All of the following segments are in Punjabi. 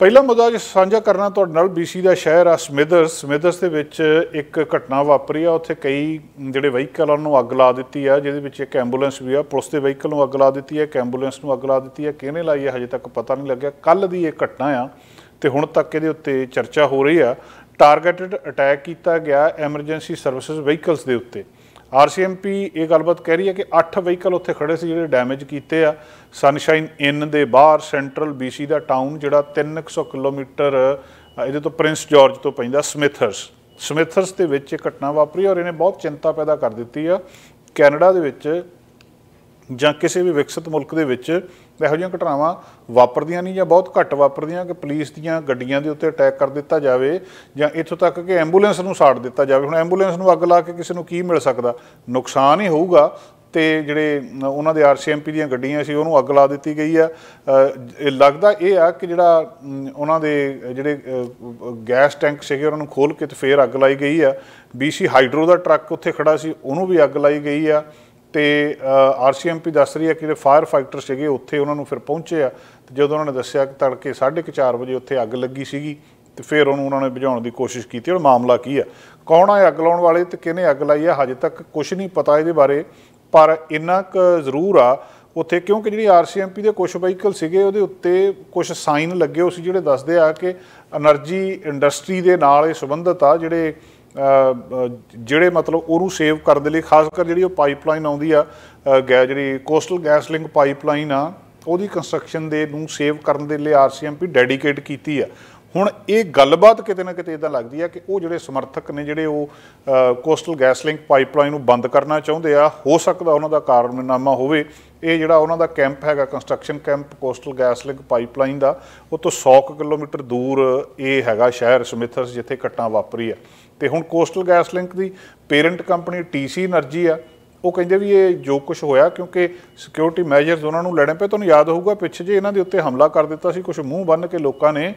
ਪਹਿਲਾ ਮੁੱਦਾ ਜੇ ਸਾਂਝਾ ਕਰਨਾ ਤੁਹਾਡੇ ਨਾਲ BC ਦਾ ਸ਼ਹਿਰ ਆ ਸਮਿਦਰ ਸਮਿਦਰ ਦੇ ਵਿੱਚ ਇੱਕ ਘਟਨਾ ਵਾਪਰੀ ਆ ਉੱਥੇ ਕਈ ਜਿਹੜੇ ਵਹੀਕਲਾਂ ਨੂੰ ਅੱਗ ਲਾ ਦਿੱਤੀ ਆ ਜਿਹਦੇ ਵਿੱਚ ਇੱਕ ਐਂਬੂਲੈਂਸ ਵੀ ਆ ਪੁਲਿਸ ਦੇ ਵਹੀਕਲ ਨੂੰ ਅੱਗ ਲਾ ਦਿੱਤੀ ਆ ਐਂਬੂਲੈਂਸ ਨੂੰ ਅੱਗ ਲਾ ਦਿੱਤੀ ਆ ਕਿਹਨੇ ਲਾਈ ਆ ਹਜੇ ਤੱਕ ਪਤਾ ਨਹੀਂ ਲੱਗਿਆ ਕੱਲ ਦੀ ਇਹ ਘਟਨਾ ਆ ਤੇ ਹੁਣ ਤੱਕ ਇਹਦੇ ਉੱਤੇ ਚਰਚਾ ਹੋ ਰਹੀ ਆ ਟਾਰਗੇਟਡ ਅਟੈਕ ਕੀਤਾ ਗਿਆ ਐਮਰਜੈਂਸੀ ਸਰਵਿਸਿਜ਼ ਵਹੀਕਲਸ ਦੇ ਉੱਤੇ ਆਰਸੀਐਮਪੀ ਇਹ ਗੱਲਬਾਤ ਕਹਿ ਰਹੀ ਹੈ ਕਿ 8 ਵਹੀਕਲ ਉੱਥੇ ਖੜੇ ਸੀ ਜਿਹੜੇ ਡੈਮੇਜ ਕੀਤੇ ਆ ਸਨਸ਼ਾਈਨ ਇਨ ਦੇ ਬਾਹਰ ਸੈਂਟਰਲ ਬੀਸੀ ਦਾ ਟਾਊਨ ਜਿਹੜਾ 300 ਕਿਲੋਮੀਟਰ ਇਹਦੇ ਤੋਂ ਪ੍ਰਿੰਸ ਜਾਰਜ ਤੋਂ ਪੈਂਦਾ ਸਮਿਥਰਸ ਸਮਿਥਰਸ ਦੇ ਵਿੱਚ ਇਹ ਘਟਨਾ ਵਾਪਰੀ ਔਰ ਇਹਨੇ ਬਹੁਤ ਚਿੰਤਾ ਪੈਦਾ ਕਰ ਦਿੱਤੀ ਆ ਕੈਨੇਡਾ ਦੇ ਵਿੱਚ ਜਾਂ ਕਿਸੇ ਵੀ ਵਿਕਸਿਤ ਮੁਲਕ ਦੇ ਵਿੱਚ ਇਹੋ ਜਿਹੀਆਂ ਘਟਨਾਵਾਂ ਵਾਪਰਦੀਆਂ ਨਹੀਂ ਜਾਂ ਬਹੁਤ ਘੱਟ ਵਾਪਰਦੀਆਂ ਕਿ ਪੁਲਿਸ ਦੀਆਂ ਗੱਡੀਆਂ ਦੇ ਉੱਤੇ ਅਟੈਕ ਕਰ ਦਿੱਤਾ ਜਾਵੇ ਜਾਂ ਇੱਥੋਂ ਤੱਕ ਕਿ ਐਂਬੂਲੈਂਸ ਨੂੰ ਸਾੜ ਦਿੱਤਾ ਜਾਵੇ ਹੁਣ ਐਂਬੂਲੈਂਸ ਨੂੰ ਅੱਗ ਲਾ ਕੇ ਕਿਸੇ ਨੂੰ ਕੀ ਮਿਲ ਸਕਦਾ ਨੁਕਸਾਨ ਹੀ ਹੋਊਗਾ ਤੇ ਜਿਹੜੇ ਉਹਨਾਂ ਦੇ ਆਰਸੀਐਮਪੀ ਦੀਆਂ ਗੱਡੀਆਂ ਸੀ ਉਹਨੂੰ ਅੱਗ ਲਾ ਦਿੱਤੀ ਗਈ ਆ ਇਹ ਲੱਗਦਾ ਇਹ ਆ ਕਿ ਜਿਹੜਾ ਉਹਨਾਂ ਦੇ ਜਿਹੜੇ ਗੈਸ ਟੈਂਕ ਸੀਗੇ ਉਹਨਾਂ ਨੂੰ ਖੋਲ ਕੇ ਤੇ ਫੇਰ ਅੱਗ ਲਾਈ ਗਈ ਆ ਬੀਸੀ ਹਾਈਡਰੋ ਦਾ ਟਰੱਕ ਉੱਥੇ ਖੜਾ ਸੀ ਉਹਨੂੰ ਵੀ ਅੱਗ ਲਾਈ ਗਈ ਆ ਤੇ ਆਰਸੀਐਮਪੀ ਦੱਸ ਰਹੀ ਹੈ ਕਿ ਜਿਹੜੇ ਫਾਇਰ ਫਾਈਟਰ ਸੀਗੇ ਉੱਥੇ ਉਹਨਾਂ ਨੂੰ ਫਿਰ ਪਹੁੰਚੇ ਆ ਤੇ ਜਦੋਂ ਉਹਨਾਂ ਨੇ ਦੱਸਿਆ ਕਿ ਤੜਕੇ 4:30 ਵਜੇ ਉੱਥੇ ਅੱਗ ਲੱਗੀ ਸੀਗੀ ਤੇ ਫਿਰ ਉਹਨੂੰ ਉਹਨਾਂ ਨੇ ਬੁਝਾਉਣ ਦੀ ਕੋਸ਼ਿਸ਼ ਕੀਤੀ ਔਰ ਮਾਮਲਾ ਕੀ ਆ ਕੌਣ ਆ ਅੱਗ ਲਾਉਣ ਵਾਲੇ ਤੇ ਕਿਹਨੇ ਅੱਗ ਲਾਈ ਆ ਹਜੇ ਤੱਕ ਕੁਝ ਨਹੀਂ ਪਤਾ ਇਹਦੇ ਬਾਰੇ ਪਰ ਇੰਨਾ ਕੁ ਜ਼ਰੂਰ ਆ ਉੱਥੇ ਕਿਉਂਕਿ ਜਿਹੜੀ ਆਰਸੀਐਮਪੀ ਦੇ ਕੁਝ ਵਹੀਕਲ ਸੀਗੇ ਉਹਦੇ ਉੱਤੇ ਕੁਝ ਸਾਈਨ ਲੱਗੇ ਹੋਏ ਸੀ ਜਿਹੜੇ ਦੱਸਦੇ ਆ ਕਿ એનર્ਜੀ ਇੰਡਸਟਰੀ ਦੇ ਨਾਲ ਇਹ ਸੰਬੰਧਤ ਆ ਜਿਹੜੇ ਜਿਹੜੇ ਮਤਲਬ ਉਹਨੂੰ ਸੇਵ ਕਰਨ ਦੇ ਲਈ ਖਾਸ ਕਰ ਜਿਹੜੀ ਉਹ ਪਾਈਪਲਾਈਨ ਆਉਂਦੀ ਆ ਗੈ ਜਿਹੜੀ ਕੋਸਟਲ ਗੈਸ ਲਿੰਕ ਪਾਈਪਲਾਈਨ ਆ ਉਹਦੀ ਕੰਸਟਰਕਸ਼ਨ ਦੇ ਨੂੰ ਸੇਵ ਕਰਨ ਦੇ ਲਈ ਆਰਸੀਐਮਪੀ ਡੈਡੀਕੇਟ ਕੀਤੀ ਆ ਹੁਣ ਇਹ ਗੱਲਬਾਤ ਕਿਤੇ ਨਾ ਕਿਤੇ ਇਦਾਂ ਲੱਗਦੀ ਆ ਕਿ ਉਹ ਜਿਹੜੇ ਸਮਰਥਕ ਨੇ ਜਿਹੜੇ ਉਹ ਕੋਸਟਲ ਗੈਸ ਲਿੰਕ ਪਾਈਪਲਾਈਨ ਨੂੰ ਬੰਦ ਕਰਨਾ ਚਾਹੁੰਦੇ ਆ ਹੋ ਸਕਦਾ ਉਹਨਾਂ ਦਾ ਕਾਰਨਾਮਾ ਹੋਵੇ ਇਹ ਜਿਹੜਾ ਉਹਨਾਂ ਦਾ ਕੈਂਪ ਹੈਗਾ construction camp coastal gas link pipeline ਦਾ ਉਹ ਤੋਂ 100 ਕਿਲੋਮੀਟਰ ਦੂਰ ਇਹ ਹੈਗਾ ਸ਼ਹਿਰ ਸਮਿਥਰਸ ਜਿੱਥੇ ਘਟਨਾ ਵਾਪਰੀ ਆ ਤੇ ਹੁਣ ਕੋਸਟਲ ਗੈਸ ਲਿੰਕ ਦੀ ਪੇਰੈਂਟ ਕੰਪਨੀ ਟੀਸੀ એનર્ਜੀ ਆ ਉਹ ਕਹਿੰਦੇ ਵੀ ਇਹ ਜੋ ਕੁਝ ਹੋਇਆ ਕਿਉਂਕਿ ਸਿਕਿਉਰਿਟੀ ਮੈਜਰਸ ਉਹਨਾਂ ਨੂੰ ਲੈਣੇ ਪਏ ਤੁਹਾਨੂੰ ਯਾਦ ਹੋਊਗਾ ਪਿੱਛੇ ਜੇ ਇਹਨਾਂ ਦੇ ਉੱਤੇ ਹਮਲਾ ਕਰ ਦਿੱਤਾ ਸੀ ਕੁਝ ਮੂੰਹ ਬੰਨ ਕੇ ਲੋਕਾਂ ਨੇ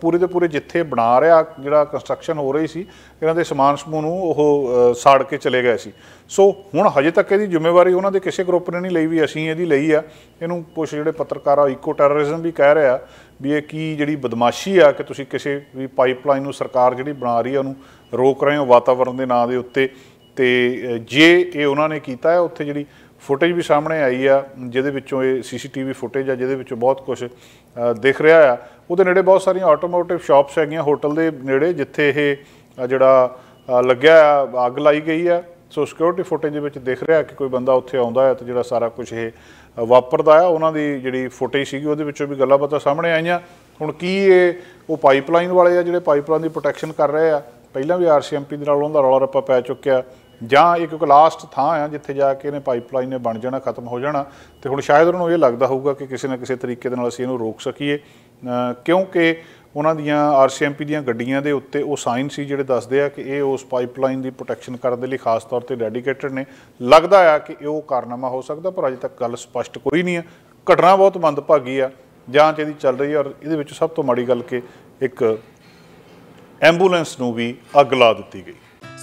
ਪੂਰੇ ਦੇ ਪੂਰੇ ਜਿੱਥੇ ਬਣਾ ਰਿਹਾ ਜਿਹੜਾ ਕੰਸਟਰਕਸ਼ਨ ਹੋ ਰਹੀ ਸੀ ਇਹਨਾਂ ਦੇ ਸਮਾਨ ਸਮੂਹ ਨੂੰ ਉਹ ਸਾੜ ਕੇ ਚਲੇ ਗਏ ਸੀ ਸੋ ਹੁਣ ਹਜੇ ਤੱਕ ਇਹਦੀ ਜ਼ਿੰਮੇਵਾਰੀ ਉਹਨਾਂ ਦੇ ਕਿਸੇ ਗਰੁੱਪ ਨੇ ਨਹੀਂ ਲਈ ਵੀ ਅਸੀਂ ਇਹਦੀ ਲਈ ਆ ਇਹਨੂੰ ਕੁਝ ਜਿਹੜੇ ਪੱਤਰਕਾਰ ਆ ਇਕੋ ਟੈਰਰਿਜ਼ਮ ਵੀ ਕਹਿ ਰਿਹਾ ਵੀ ਇਹ ਕੀ ਜਿਹੜੀ ਬਦਮਾਸ਼ੀ ਆ ਕਿ ਤੁਸੀਂ ਕਿਸੇ ਵੀ ਪਾਈਪਲਾਈਨ ਨੂੰ ਸਰਕਾਰ ਜਿਹੜੀ ਬਣਾ ਰਹੀ ਆ ਉਹਨੂੰ ਰੋਕ ਰਹੇ ਹੋ ਵਾਤਾਵਰਣ ਦੇ ਨਾਂ ਦੇ ਉੱਤੇ ਤੇ ਜੇ ਇਹ ਉਹਨਾਂ ਨੇ ਕੀਤਾ ਹੈ ਉੱਥੇ ਜਿਹੜੀ ਫੁਟੇਜ ਵੀ ਸਾਹਮਣੇ ਆਈ ਆ ਜਿਹਦੇ ਵਿੱਚੋਂ ਇਹ ਸੀਸੀਟੀਵੀ ਫੁਟੇਜ ਆ ਜਿਹਦੇ ਵਿੱਚੋਂ ਬਹੁਤ ਕੁਝ ਦਿਖ ਰਿਹਾ ਆ ਉਹਦੇ ਨੇੜੇ ਬਹੁਤ ਸਾਰੀਆਂ ਆਟੋਮੋਟਿਵ ਸ਼ਾਪਸ ਹੈਗੀਆਂ ਹੋਟਲ ਦੇ ਨੇੜੇ ਜਿੱਥੇ ਇਹ ਜਿਹੜਾ ਲੱਗਿਆ ਆ ਅੱਗ ਲਾਈ ਗਈ ਆ ਸੋ ਸਿਕਿਉਰਿਟੀ ਫੁਟੇਜ ਦੇ ਵਿੱਚ ਦਿਖ ਰਿਹਾ ਕਿ ਕੋਈ ਬੰਦਾ ਉੱਥੇ ਆਉਂਦਾ ਹੈ ਤੇ ਜਿਹੜਾ ਸਾਰਾ ਕੁਝ ਇਹ ਵਾਪਰਦਾ ਆ ਉਹਨਾਂ ਦੀ ਜਿਹੜੀ ਫੁਟੇਜ ਸੀਗੀ ਉਹਦੇ ਵਿੱਚੋਂ ਵੀ ਗੱਲਾਂ ਬਾਤਾਂ ਸਾਹਮਣੇ ਆਈਆਂ ਹੁਣ ਕੀ ਇਹ ਉਹ ਪਾਈਪਲਾਈਨ ਵਾਲੇ ਆ ਜਿਹੜੇ ਪਾਈਪਲਾਈਨ ਦੀ ਪ੍ਰੋਟੈਕਸ਼ਨ ਕਰ ਰਹੇ ਆ ਪਹਿਲਾਂ ਵੀ ਆਰਸੀਐਮਪੀ ਦੇ ਨਾਲ ਉਹਨਾਂ ਦਾ ਰੌਲਾ ਰੱਪਾ ਪੈ ਚੁੱਕਿਆ ਜਾਂ ਇੱਕ ਕੋ ਲਾਸਟ ਥਾਂ ਆ ਜਿੱਥੇ ਜਾ ਕੇ ਇਹਨੇ ਪਾਈਪਲਾਈਨ ਨੇ ਬਣ ਜਾਣਾ ਖਤਮ ਹੋ ਜਾਣਾ ਤੇ ਹੁਣ ਸ਼ਾਇਦ ਉਹਨਾਂ ਨੂੰ ਇਹ ਲੱਗਦਾ ਹੋਊਗਾ ਕਿ ਕਿਸੇ ਨਾ ਕਿਸੇ ਤਰੀਕੇ ਦੇ ਨਾਲ ਅਸੀਂ ਇਹਨੂੰ ਰੋਕ ਸਕੀਏ ਕਿਉਂਕਿ ਉਹਨਾਂ ਦੀਆਂ ਆਰਸੀਐਮਪੀ ਦੀਆਂ ਗੱਡੀਆਂ ਦੇ ਉੱਤੇ ਉਹ ਸਾਈਨ ਸੀ ਜਿਹੜੇ ਦੱਸਦੇ ਆ ਕਿ ਇਹ ਉਸ ਪਾਈਪਲਾਈਨ ਦੀ ਪ੍ਰੋਟੈਕਸ਼ਨ ਕਰਨ ਦੇ ਲਈ ਖਾਸ ਤੌਰ ਤੇ ਡੈਡੀਕੇਟਡ ਨੇ ਲੱਗਦਾ ਆ ਕਿ ਇਹ ਉਹ ਕਾਰਨਾਮਾ ਹੋ ਸਕਦਾ ਪਰ ਅਜੇ ਤੱਕ ਗੱਲ ਸਪਸ਼ਟ ਕੋਈ ਨਹੀਂ ਆ ਘਟਨਾ ਬਹੁਤ ਮੰਦਭਾਗੀ ਆ ਜਾਂਚ ਇਹਦੀ ਚੱਲ ਰਹੀ ਆ ਔਰ ਇਹਦੇ ਵਿੱਚ ਸਭ ਤੋਂ ਮਾੜੀ ਗੱਲ ਕਿ ਇੱਕ ਐਂਬੂਲੈਂਸ ਨੂੰ ਵੀ ਅੱਗ ਲਾ ਦਿੱਤੀ ਗਈ